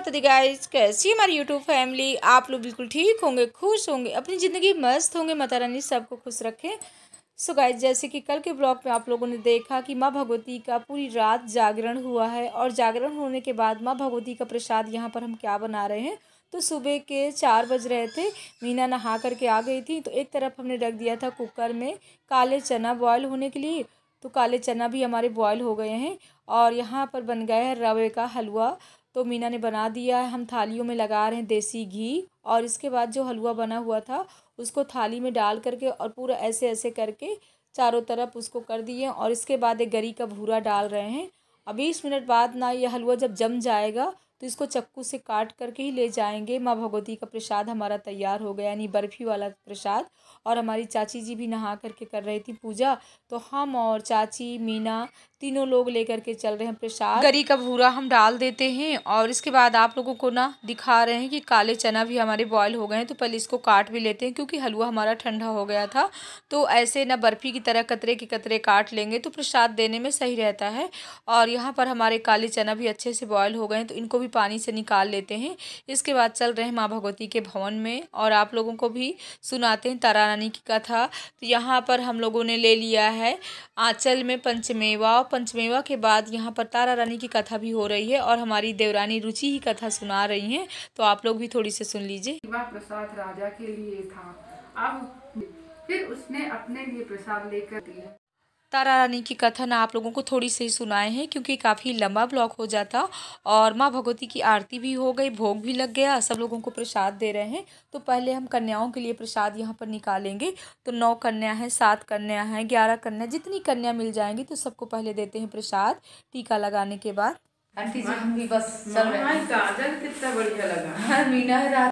स्वागत है गाइस कैसी हमारी यूट्यूब फैमिली आप लोग बिल्कुल ठीक होंगे खुश होंगे अपनी ज़िंदगी मस्त होंगे माता रानी सबको खुश रखें सो गाइस जैसे कि कल के ब्लॉग में आप लोगों ने देखा कि माँ भगवती का पूरी रात जागरण हुआ है और जागरण होने के बाद माँ भगवती का प्रसाद यहाँ पर हम क्या बना रहे हैं तो सुबह के चार बज रहे थे मीना नहा करके आ गई थी तो एक तरफ हमने रख दिया था कुकर में काले चना बॉयल होने के लिए तो काले चना भी हमारे बॉयल हो गए हैं और यहाँ पर बन गया है रवे का हलवा तो मीना ने बना दिया है हम थालियों में लगा रहे हैं देसी घी और इसके बाद जो हलवा बना हुआ था उसको थाली में डाल करके और पूरा ऐसे ऐसे करके चारों तरफ उसको कर दिए और इसके बाद एक गरी का भूरा डाल रहे हैं अब बीस मिनट बाद ना ये हलवा जब जम जाएगा तो इसको चक्कू से काट करके ही ले जाएंगे माँ भगवती का प्रसाद हमारा तैयार हो गया यानी बर्फ़ी वाला प्रसाद और हमारी चाची जी भी नहा करके कर रही थी पूजा तो हम और चाची मीना तीनों लोग लेकर के चल रहे हैं प्रसाद गरी का भूरा हम डाल देते हैं और इसके बाद आप लोगों को ना दिखा रहे हैं कि काले चना भी हमारे बॉयल हो गए हैं तो पहले इसको काट भी लेते हैं क्योंकि हलवा हमारा ठंडा हो गया था तो ऐसे ना बर्फ़ी की तरह कतरे के कतरे काट लेंगे तो प्रसाद देने में सही रहता है और यहाँ पर हमारे काले चना भी अच्छे से बॉयल हो गए हैं तो इनको भी पानी से निकाल लेते हैं इसके बाद चल रहे हैं माँ भगवती के भवन में और आप लोगों को भी सुनाते हैं तारा रानी की कथा तो यहाँ पर हम लोगों ने ले लिया है आंचल में पंचमेवा और पंचमेवा के बाद यहाँ पर तारा रानी की कथा भी हो रही है और हमारी देवरानी रुचि ही कथा सुना रही हैं तो आप लोग भी थोड़ी से सुन लीजिए प्रसाद राजा के लिए था अब फिर उसने अपने लिए प्रसाद लेकर दिया तारा रानी की कथन आप लोगों को थोड़ी सी सुनाए हैं क्योंकि काफ़ी लंबा ब्लॉक हो जाता और माँ भगवती की आरती भी हो गई भोग भी लग गया सब लोगों को प्रसाद दे रहे हैं तो पहले हम कन्याओं के लिए प्रसाद यहाँ पर निकालेंगे तो नौ कन्या है सात कन्या है ग्यारह कन्या जितनी कन्या मिल जाएंगी तो सबको पहले देते हैं प्रसाद टीका लगाने के बाद आंटी जी हम भी बस चल हाँ, हाँ, रहे हैं कितना बढ़िया लगा हाँ, मीना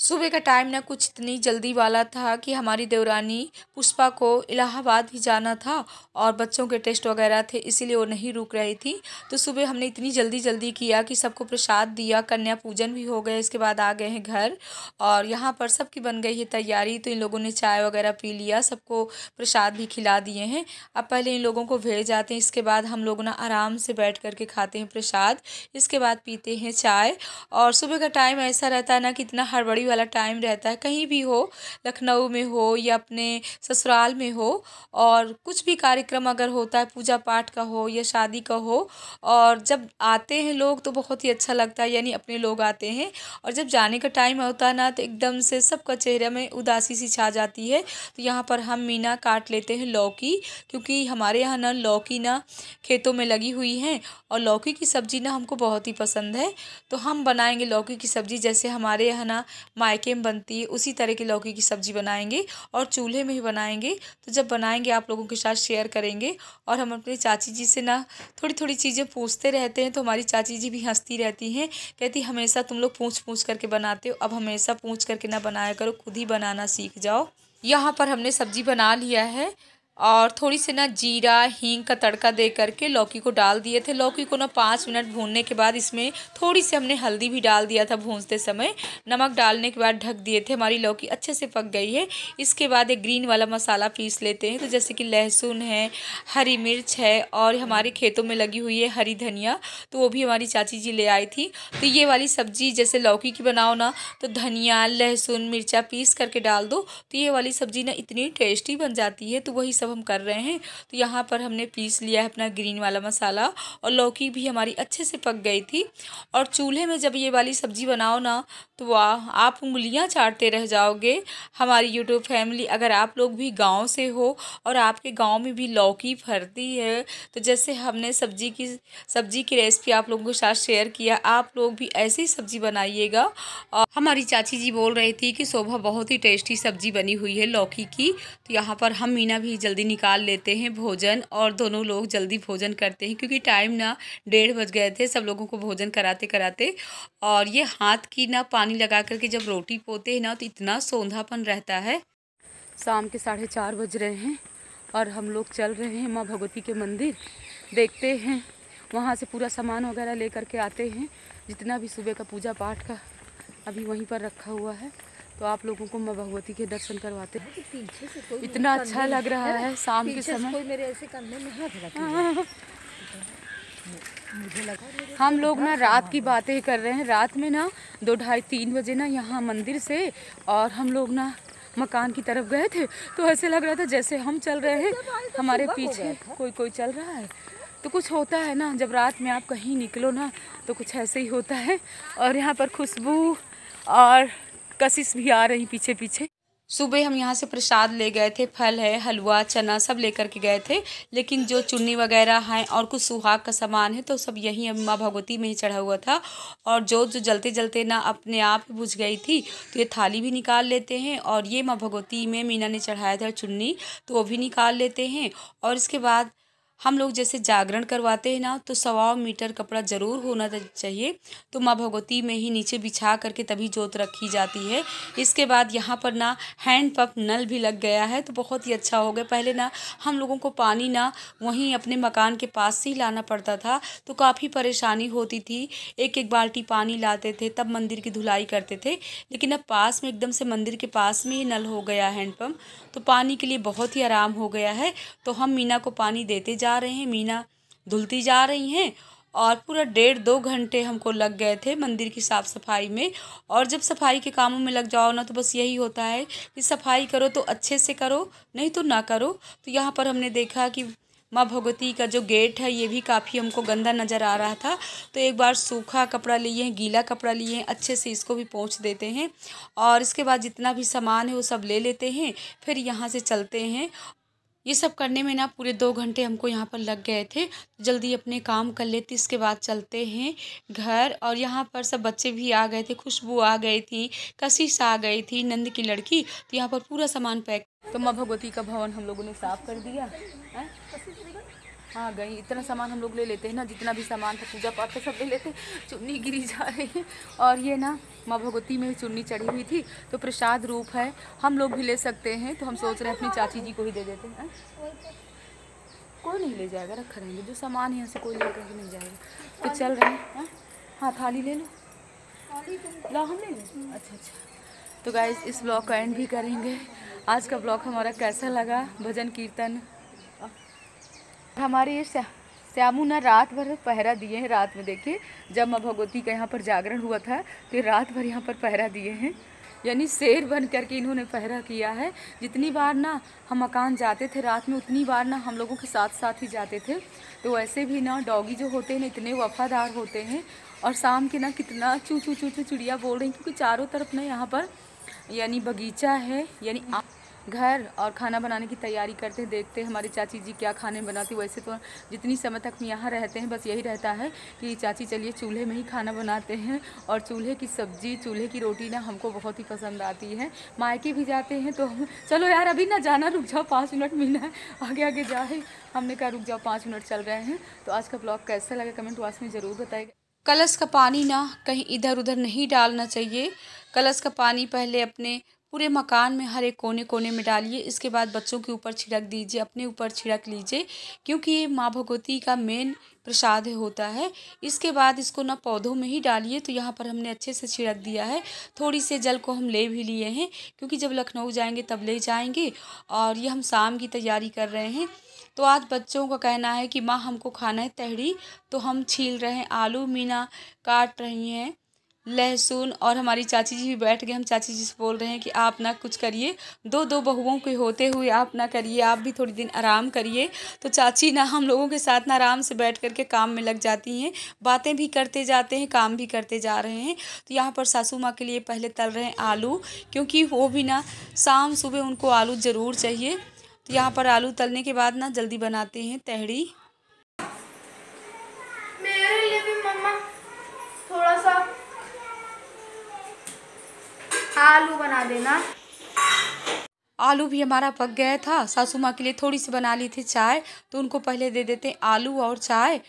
सुबह का टाइम ना कुछ इतनी जल्दी वाला था कि हमारी देवरानी पुष्पा को इलाहाबाद भी जाना था और बच्चों के टेस्ट वगैरह थे इसीलिए वो नहीं रुक रही थी तो सुबह हमने इतनी जल्दी जल्दी किया कि सबको प्रसाद दिया कन्या पूजन भी हो गया इसके बाद आ गए हैं घर और यहाँ पर सबकी बन गई है तैयारी तो इन लोगों ने चाय वगैरह पी लिया सबको प्रसाद भी खिला दिए हैं अब पहले इन लोगों को भेज जाते हैं इसके बाद हम लोग ना आराम से बैठ करके खाते हैं प्रसाद इसके बाद पीते हैं चाय और सुबह का टाइम ऐसा रहता है ना कि इतना हड़बड़ी वाला टाइम रहता है कहीं भी हो लखनऊ में हो या अपने ससुराल में हो और कुछ भी कार्यक्रम अगर होता है पूजा पाठ का हो या शादी का हो और जब आते हैं लोग तो बहुत ही अच्छा लगता है यानी अपने लोग आते हैं और जब जाने का टाइम होता है ना तो एकदम से सबका चेहरे में उदासी सी छा जाती है तो यहाँ पर हम मीना काट लेते हैं लौकी क्योंकि हमारे यहाँ ना लौकी ना खेतों में लगी हुई है और लौकी की सब्ज़ी ना हमको बहुत ही पसंद है तो हम बनाएंगे लौकी की सब्ज़ी जैसे हमारे यहाँ ना मायके में बनती है उसी तरह की लौकी की सब्ज़ी बनाएंगे और चूल्हे में ही बनाएंगे तो जब बनाएंगे आप लोगों के साथ शेयर करेंगे और हम अपने चाची जी से ना थोड़ी थोड़ी चीज़ें पूछते रहते हैं तो हमारी चाची जी भी हंसती रहती हैं कहती हमेशा तुम लोग पूछ पूछ करके बनाते हो अब हमेशा पूछ करके ना बनाया करो खुद ही बनाना सीख जाओ यहाँ पर हमने सब्जी बना लिया है और थोड़ी सी ना जीरा हींग का तड़का दे करके लौकी को डाल दिए थे लौकी को ना पाँच मिनट भूनने के बाद इसमें थोड़ी सी हमने हल्दी भी डाल दिया था भूनते समय नमक डालने के बाद ढक दिए थे हमारी लौकी अच्छे से पक गई है इसके बाद एक ग्रीन वाला मसाला पीस लेते हैं तो जैसे कि लहसुन है हरी मिर्च है और हमारे खेतों में लगी हुई है हरी धनिया तो वो भी हमारी चाची जी ले आई थी तो ये वाली सब्ज़ी जैसे लौकी की बनाओ ना तो धनिया लहसुन मिर्चा पीस करके डाल दो तो ये वाली सब्ज़ी ना इतनी टेस्टी बन जाती है तो वही सब हम कर रहे हैं तो यहाँ पर हमने पीस लिया है अपना ग्रीन वाला मसाला और लौकी भी हमारी अच्छे से पक गई थी और चूल्हे में जब ये वाली सब्ज़ी बनाओ ना तो वाह आप उंगलियाँ चाटते रह जाओगे हमारी यूट्यूब फैमिली अगर आप लोग भी गाँव से हो और आपके गाँव में भी लौकी फरती है तो जैसे हमने सब्जी की सब्जी की रेसिपी आप लोगों के साथ शेयर किया आप लोग भी ऐसी सब्जी बनाइएगा और हमारी चाची जी बोल रही थी कि शोभा बहुत ही टेस्टी सब्जी बनी हुई है लौकी की तो यहाँ पर हम मीना भी जल्दी जल्दी निकाल लेते हैं भोजन और दोनों लोग जल्दी भोजन करते हैं क्योंकि टाइम ना डेढ़ बज गए थे सब लोगों को भोजन कराते कराते और ये हाथ की ना पानी लगा करके जब रोटी पोते हैं ना तो इतना सौंधापन रहता है शाम के साढ़े चार बज रहे हैं और हम लोग चल रहे हैं माँ भगवती के मंदिर देखते हैं वहाँ से पूरा सामान वगैरह ले करके आते हैं जितना भी सुबह का पूजा पाठ का अभी वहीं पर रखा हुआ है तो आप लोगों को माँ भगवती के दर्शन करवाते हैं इतना अच्छा लग रहा है शाम के समय कोई मेरे ऐसे कंधे में हाथ हाँ। हम लोग ना तो रात की बातें कर रहे हैं रात में ना दो ढाई तीन बजे ना यहाँ मंदिर से और हम लोग ना मकान की तरफ गए थे तो ऐसे लग रहा था जैसे हम चल रहे हैं हमारे पीछे कोई कोई चल रहा है तो कुछ होता है ना जब रात में आप कहीं निकलो ना तो कुछ ऐसे ही होता है और यहाँ पर खुशबू और कशिश भी आ रही पीछे पीछे सुबह हम यहाँ से प्रसाद ले गए थे फल है हलवा चना सब लेकर के गए थे लेकिन जो चुन्नी वगैरह हैं और कुछ सुहाग का सामान है तो सब यहीं माँ भगवती में ही चढ़ा हुआ था और जो जो जलते जलते ना अपने आप बुझ गई थी तो ये थाली भी निकाल लेते हैं और ये माँ भगवती में मीना ने चढ़ाया था चुन्नी तो वो भी निकाल लेते हैं और इसके बाद हम लोग जैसे जागरण करवाते हैं ना तो सवा मीटर कपड़ा ज़रूर होना चाहिए तो माँ भगवती में ही नीचे बिछा करके तभी जोत रखी जाती है इसके बाद यहाँ पर ना हैंड पंप नल भी लग गया है तो बहुत ही अच्छा हो गया पहले ना हम लोगों को पानी ना वहीं अपने मकान के पास से ही लाना पड़ता था तो काफ़ी परेशानी होती थी एक एक बाल्टी पानी लाते थे तब मंदिर की धुलाई करते थे लेकिन अब पास में एकदम से मंदिर के पास में ही नल हो गया हैंडपम्प तो पानी के लिए बहुत ही आराम हो गया है तो हम मीना को पानी देते जा जा रहे हैं मीना धुलती जा रही हैं और पूरा डेढ़ दो घंटे हमको लग गए थे मंदिर की साफ़ सफाई में और जब सफाई के कामों में लग जाओ ना तो बस यही होता है कि सफाई करो तो अच्छे से करो नहीं तो ना करो तो यहाँ पर हमने देखा कि माँ भगवती का जो गेट है ये भी काफ़ी हमको गंदा नज़र आ रहा था तो एक बार सूखा कपड़ा लिए हैं गीला कपड़ा लिए हैं अच्छे से इसको भी पहुँच देते हैं और इसके बाद जितना भी सामान है वो सब ले लेते हैं फिर यहाँ से चलते हैं ये सब करने में ना पूरे दो घंटे हमको यहाँ पर लग गए थे जल्दी अपने काम कर लेते इसके बाद चलते हैं घर और यहाँ पर सब बच्चे भी आ गए थे खुशबू आ गई थी कशिश आ गई थी नंद की लड़की तो यहाँ पर पूरा सामान पैक तो माँ भगवती का भवन हम लोगों ने साफ़ कर दिया है हाँ? हाँ गई इतना सामान हम लोग ले लेते हैं ना जितना भी सामान था पूजा पाठ सब ले लेते चुन्नी गिरी जा रही है और ये ना माँ भगवती में चुन्नी चढ़ी हुई थी तो प्रसाद रूप है हम लोग भी ले सकते हैं तो हम सोच रहे हैं अपनी चाची जी को ही दे देते हैं कोई नहीं ले जाएगा रखा रहेंगे जो सामान है यहाँ से कोई लेकर नहीं जाएगा तो चल रहे हैं हाँ थाली ले लो तो ला हम ले लें अच्छा अच्छा तो गाइज इस ब्लॉग का एंड भी करेंगे आज का ब्लॉग हमारा कैसा लगा भजन कीर्तन हमारे ये श्यामू ना रात भर पहरा दिए हैं रात में देखिए जब माँ भगवती का यहाँ पर जागरण हुआ था तो रात भर यहाँ पर पहरा दिए हैं यानी शेर बन करके इन्होंने पहरा किया है जितनी बार ना हम मकान जाते थे रात में उतनी बार ना हम लोगों के साथ साथ ही जाते थे तो वैसे भी ना डॉगी जो होते हैं ना इतने वफादार होते हैं और शाम के ना कितना चू चू चू चू चिड़िया बोल रही हैं क्योंकि चारों तरफ ना यहाँ पर यानी बगीचा है यानी घर और खाना बनाने की तैयारी करते हैं देखते हैं हमारी चाची जी क्या खाने बनाती वैसे तो जितनी समय तक हम यहाँ रहते हैं बस यही रहता है कि चाची चलिए चूल्हे में ही खाना बनाते हैं और चूल्हे की सब्ज़ी चूल्हे की रोटी ना हमको बहुत ही पसंद आती है मायके भी जाते हैं तो हम चलो यार अभी ना जाना रुक जाओ पाँच मिनट मिलना आगे आगे जाए हमने कहा रुक जाओ पाँच मिनट चल रहे हैं तो आज का ब्लॉग कैसा लगा कमेंट बॉक्स में ज़रूर बताएगा कलश का पानी ना कहीं इधर उधर नहीं डालना चाहिए कलश का पानी पहले अपने पूरे मकान में हर एक कोने कोने में डालिए इसके बाद बच्चों के ऊपर छिड़क दीजिए अपने ऊपर छिड़क लीजिए क्योंकि ये माँ भगवती का मेन प्रसाद होता है इसके बाद इसको ना पौधों में ही डालिए तो यहाँ पर हमने अच्छे से छिड़क दिया है थोड़ी से जल को हम ले भी लिए हैं क्योंकि जब लखनऊ जाएंगे तब ले जाएंगे और ये हम शाम की तैयारी कर रहे हैं तो आज बच्चों का कहना है कि माँ हमको खाना है तहरी तो हम छील रहे हैं आलू मीना काट रही हैं लहसुन और हमारी चाची जी भी बैठ गए हम चाची जी से बोल रहे हैं कि आप ना कुछ करिए दो दो बहुओं के होते हुए आप ना करिए आप भी थोड़ी दिन आराम करिए तो चाची ना हम लोगों के साथ ना आराम से बैठ करके काम में लग जाती हैं बातें भी करते जाते हैं काम भी करते जा रहे हैं तो यहाँ पर सासू माँ के लिए पहले तल रहे हैं आलू क्योंकि वो भी ना शाम सुबह उनको आलू ज़रूर चाहिए तो यहाँ पर आलू तलने के बाद ना जल्दी बनाते हैं तहड़ी आलू बना देना आलू भी हमारा पक गया था सासू माँ के लिए थोड़ी सी बना ली थी चाय तो उनको पहले दे देते आलू और चाय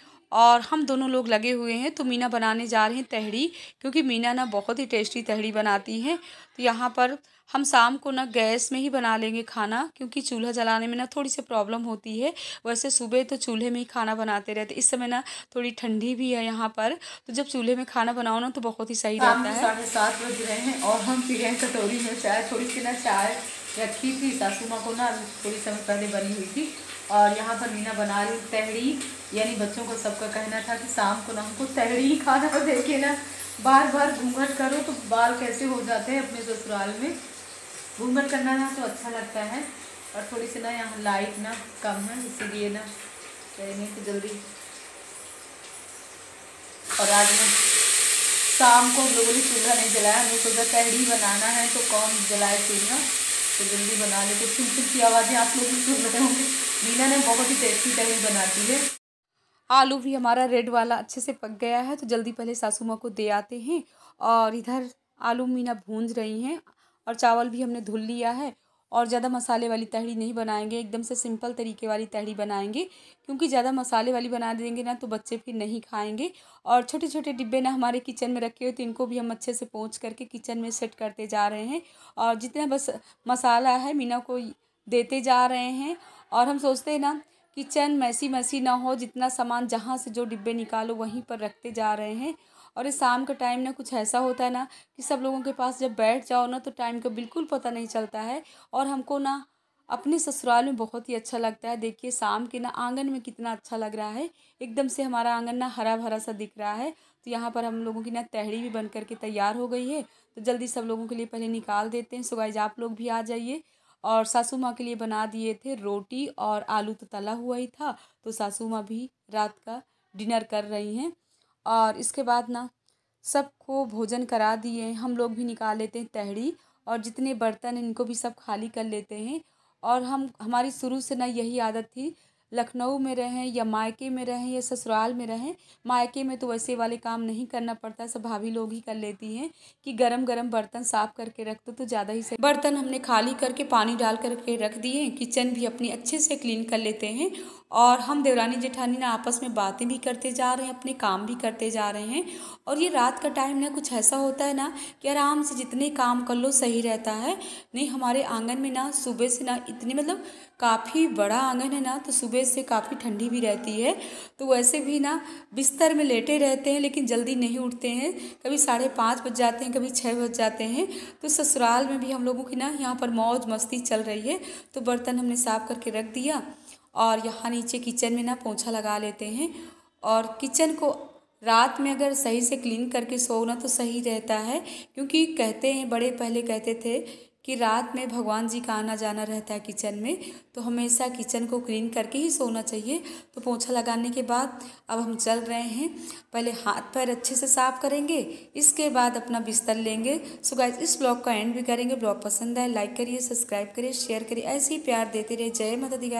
और हम दोनों लोग लगे हुए हैं तो मीना बनाने जा रहे हैं तहड़ी क्योंकि मीना ना बहुत ही टेस्टी तहड़ी बनाती हैं तो यहाँ पर हम शाम को ना गैस में ही बना लेंगे खाना क्योंकि चूल्हा जलाने में ना थोड़ी सी प्रॉब्लम होती है वैसे सुबह तो चूल्हे में ही खाना बनाते रहते इस समय ना थोड़ी ठंडी भी है यहाँ पर तो जब चूल्हे में खाना बनाओ ना तो बहुत ही सही रहता है साढ़े सात बज रहे हैं और हम पी रहे हैं कटोरी में चाय थोड़ी सी ना चाय रखी थी सासू माँ को ना थोड़ी समय पहले बनी हुई थी और यहाँ पर मीना बना रही तहरी यानी बच्चों को सबका कहना था कि शाम को ना हमको तहरी ही खाना तो देखे ना बार बार घूंघट करो तो बाल कैसे हो जाते हैं अपने ससुराल में घूंघट करना ना तो अच्छा लगता है और थोड़ी सी ना यहाँ लाइट ना कम है इसीलिए ना करेंगे कि जल्दी और आज मैं शाम को हम लोगों ने चूल्हा नहीं जलाया हमने सोचा तहरी बनाना है तो कौन जलाए चूल्हा तो जल्दी बना लेते कुछ सिम की आवाज़ें आप लोग भी सुन रहे होंगे मीना ने बहुत ही टेस्टी टहल बनाती है आलू भी हमारा रेड वाला अच्छे से पक गया है तो जल्दी पहले सासू माँ को दे आते हैं और इधर आलू मीना भूंज रही हैं और चावल भी हमने धुल लिया है और ज़्यादा मसाले वाली तहरी नहीं बनाएंगे एकदम से सिंपल तरीके वाली तहरी बनाएंगे क्योंकि ज़्यादा मसाले वाली बना देंगे ना तो बच्चे फिर नहीं खाएंगे और छोटे छोटे डिब्बे ना हमारे किचन में रखे हुए तो इनको भी हम अच्छे से पहुँच करके किचन में सेट करते जा रहे हैं और जितना बस मसाला है मीना को देते जा रहे हैं और हम सोचते हैं ना किचन मैसी मैसी ना हो जितना सामान जहाँ से जो डिब्बे निकालो वहीं पर रखते जा रहे हैं और इस शाम का टाइम ना कुछ ऐसा होता है ना कि सब लोगों के पास जब बैठ जाओ ना तो टाइम का बिल्कुल पता नहीं चलता है और हमको ना अपने ससुराल में बहुत ही अच्छा लगता है देखिए शाम के ना आंगन में कितना अच्छा लग रहा है एकदम से हमारा आंगन ना हरा भरा सा दिख रहा है तो यहाँ पर हम लोगों की ना तहरी भी बन करके तैयार हो गई है तो जल्दी सब लोगों के लिए पहले निकाल देते हैं सुगाइज आप लोग भी आ जाइए और सासू माँ के लिए बना दिए थे रोटी और आलू तो तला हुआ ही था तो सासू माँ भी रात का डिनर कर रही हैं और इसके बाद ना सबको भोजन करा दिए हम लोग भी निकाल लेते हैं तहड़ी और जितने बर्तन हैं इनको भी सब खाली कर लेते हैं और हम हमारी शुरू से ना यही आदत थी लखनऊ में रहें या मायके में रहें या ससुराल में रहें मायके में तो वैसे वाले काम नहीं करना पड़ता सब भाभी लोग ही कर लेती हैं कि गरम गरम बर्तन साफ करके रख दो तो ज़्यादा ही सही बर्तन हमने खाली करके पानी डाल करके रख दिए किचन भी अपनी अच्छे से क्लीन कर लेते हैं और हम देवरानी जेठानी ना आपस में बातें भी करते जा रहे हैं अपने काम भी करते जा रहे हैं और ये रात का टाइम ना कुछ ऐसा होता है ना कि आराम से जितने काम कर लो सही रहता है नहीं हमारे आंगन में ना सुबह से ना इतनी मतलब काफ़ी बड़ा आंगन है ना तो सुबह से काफ़ी ठंडी भी रहती है तो वैसे भी ना बिस्तर में लेटे रहते हैं लेकिन जल्दी नहीं उठते हैं कभी साढ़े पाँच बज जाते हैं कभी छः बज जाते हैं तो ससुराल में भी हम लोगों की ना यहाँ पर मौज मस्ती चल रही है तो बर्तन हमने साफ़ करके रख दिया और यहाँ नीचे किचन में ना पोछा लगा लेते हैं और किचन को रात में अगर सही से क्लीन करके सोना तो सही रहता है क्योंकि कहते हैं बड़े पहले कहते थे कि रात में भगवान जी का आना जाना रहता है किचन में तो हमेशा किचन को क्लीन करके ही सोना चाहिए तो पोछा लगाने के बाद अब हम चल रहे हैं पहले हाथ पैर अच्छे से साफ करेंगे इसके बाद अपना बिस्तर लेंगे सो गाइज इस ब्लॉग का एंड भी करेंगे ब्लॉग पसंद आए लाइक करिए सब्सक्राइब करिए शेयर करिए ऐसे ही प्यार देते रहे जय माता दी